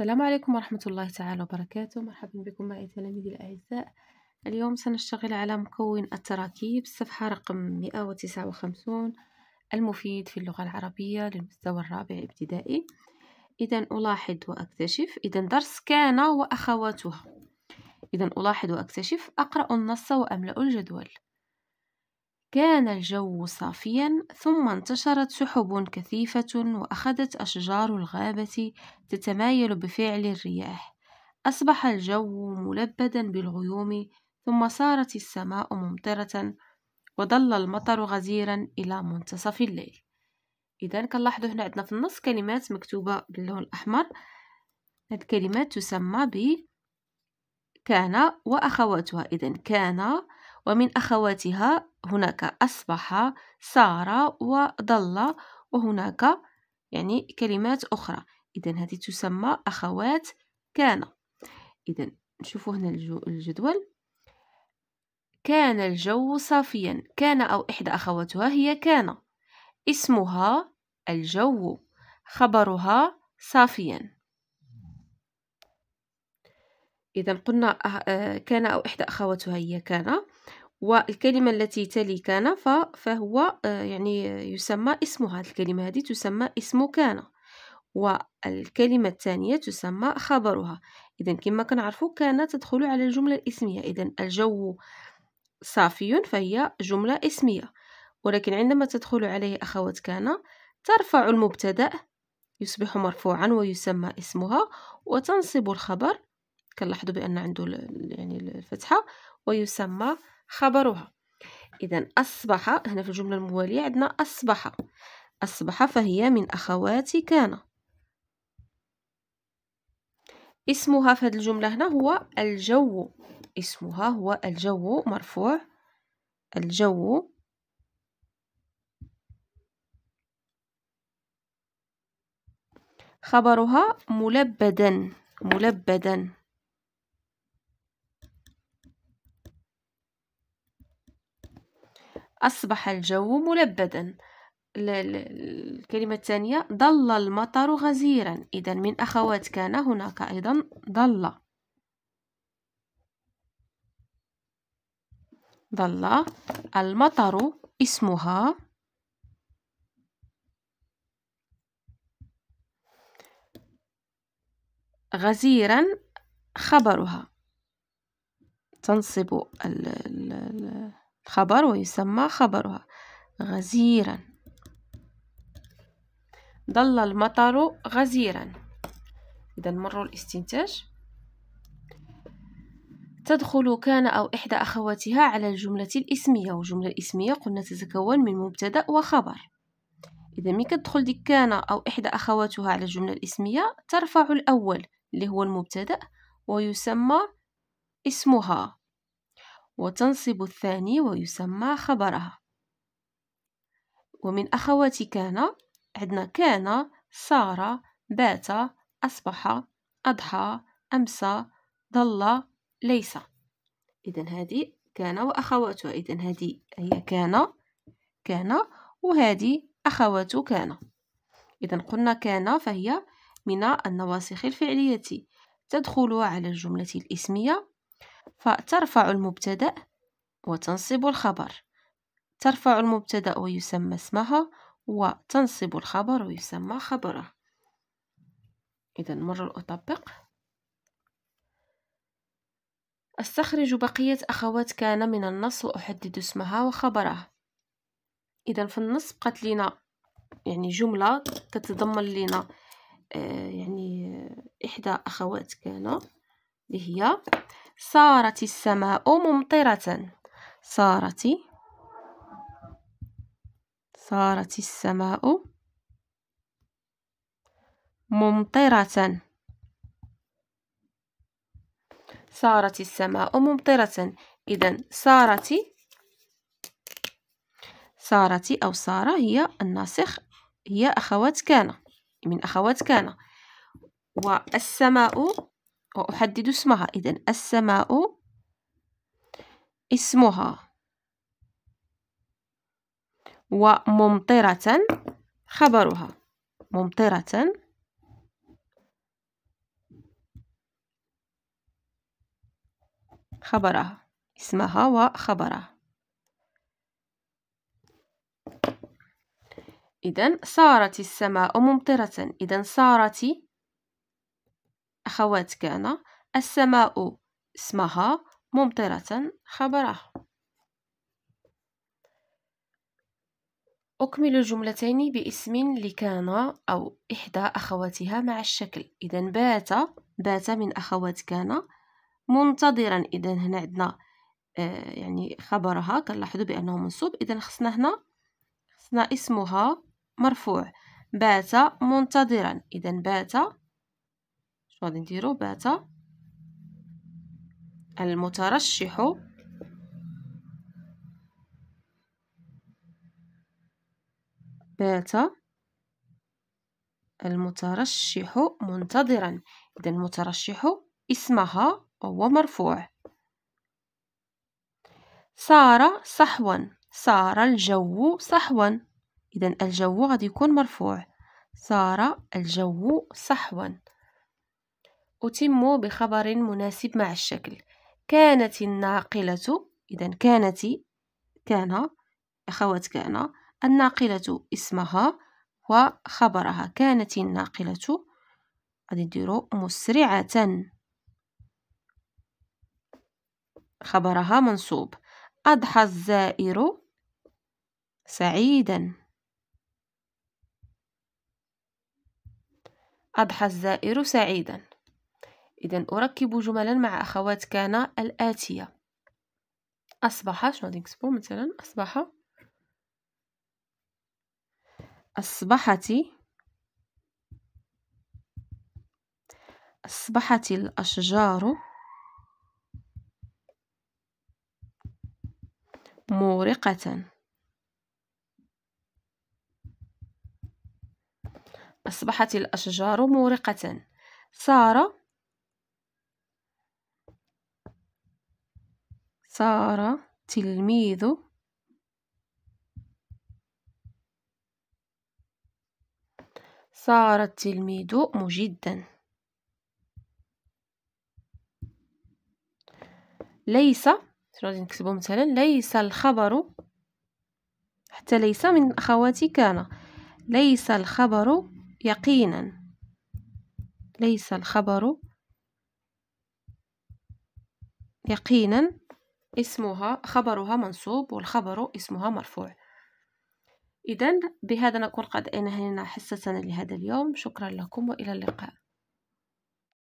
السلام عليكم ورحمة الله تعالى وبركاته مرحبا بكم معي تلاميذي الأعزاء اليوم سنشتغل على مكون التراكيب الصفحة رقم 159 المفيد في اللغة العربية للمستوى الرابع ابتدائي إذا ألاحظ وأكتشف إذا درس كان وأخواتها إذا ألاحظ وأكتشف أقرأ النص وأملأ الجدول كان الجو صافيا ثم انتشرت سحب كثيفة وأخذت أشجار الغابة تتمايل بفعل الرياح أصبح الجو ملبدا بالغيوم ثم صارت السماء ممطرة وظل المطر غزيرا إلى منتصف الليل إذا كنلاحظوا هنا عندنا في النص كلمات مكتوبة باللون الأحمر هاد الكلمات تسمى ب كان وأخواتها إذا كان ومن أخواتها هناك أصبح سارة وظل وهناك يعني كلمات أخرى إذا هذه تسمى أخوات كان إذا نشوفوا هنا الجدول كان الجو صافيا كان أو إحدى أخواتها هي كان اسمها الجو خبرها صافيا إذا قلنا أه، آه، كان أو إحدى أخواتها هي كان والكلمة التي تلي كان فهو آه، يعني يسمى اسمها الكلمة هذه تسمى اسم كان والكلمة الثانية تسمى خبرها إذا كما كنعرفوا كان تدخل على الجملة الاسمية إذا الجو صافي فهي جملة اسمية ولكن عندما تدخل عليه أخوات كان ترفع المبتدأ يصبح مرفوعا ويسمى اسمها وتنصب الخبر كنلاحظوا بان عنده يعني الفتحه ويسمى خبرها اذا اصبح هنا في الجمله المواليه عندنا اصبح اصبح فهي من اخوات كان اسمها في هذه الجمله هنا هو الجو اسمها هو الجو مرفوع الجو خبرها ملبدا ملبدا أصبح الجو ملبدا الكلمة الثانية ضل المطر غزيرا إذا من أخوات كان هناك أيضا ضل ضل المطر اسمها غزيرا خبرها تنصب خبر ويسمى خبرها غزيرا ظل المطر غزيرا إذا مروا الاستنتاج تدخل كان أو إحدى أخواتها على الجملة الإسمية والجملة الإسمية قلنا تتكون من مبتدأ وخبر إذا من كتدخل ديك كان أو إحدى أخواتها على الجملة الإسمية ترفع الأول اللي هو المبتدأ ويسمى اسمها وتنصب الثاني ويسمى خبرها ومن أخوات كان عندنا كان سارة بات أصبح أضحى أمسى ظل ليس إذا هذه كان وأخواتها إذا هذه هي كان كان وهذه أخوات كان إذا قلنا كان فهي من النواسخ الفعلية تدخل على الجملة الإسمية فترفع المبتدأ وتنصب الخبر ترفع المبتدأ ويسمى اسمها وتنصب الخبر ويسمى خبره إذا مرة أطبق أستخرج بقية أخوات كان من النص وأحدد اسمها وخبره إذا في النص بقات لينا يعني جملة كتضمن لينا آه، يعني إحدى أخوات كان اللي هي صارت السماء ممطرة صارت صارت السماء ممطرة صارت السماء ممطرة إذا صارت صارت أو صار هي الناسخ هي أخوات كان من أخوات كان والسماء وأحدد اسمها إذا السماء اسمها وممطرة خبرها ممطرة خبرها اسمها وخبرها إذا صارت السماء ممطرة إذا صارت أخوات كان السماء اسمها ممطرة خبرها أكمل الجملتين باسم لكان أو إحدى أخواتها مع الشكل إذا بات بات من أخوات كان منتظرا إذا هنا عندنا آه يعني خبرها كنلاحظوا بأنه منصوب إذا خصنا هنا خصنا اسمها مرفوع بات منتظرا إذا بات غادي نديرو بات المترشح بات المترشح منتظرا إذا المترشح اسمها وهو مرفوع صار صحوا صار الجو صحوا إذا الجو غادي يكون مرفوع صار الجو صحوا أتم بخبر مناسب مع الشكل كانت الناقلة إذا كانت كان أخوات كان الناقلة اسمها وخبرها كانت الناقلة غادي نديرو مسرعة خبرها منصوب أضحى الزائر سعيدا أضحى الزائر سعيدا إذا أركب جملا مع أخوات كان الآتية أصبح شنو غادي نكتبو مثلا أصبح أصبحت أصبحت الأشجار مورقة أصبحت الأشجار مورقة صار صار تلميذ صار التلميذ مجدا ليس غادي نكتبو مثلا ليس الخبر حتى ليس من اخواتي كان ليس الخبر يقينا ليس الخبر يقينا اسمها خبرها منصوب والخبر اسمها مرفوع إذا بهذا نكون قد أنهينا حصتنا لهذا اليوم شكرا لكم وإلى اللقاء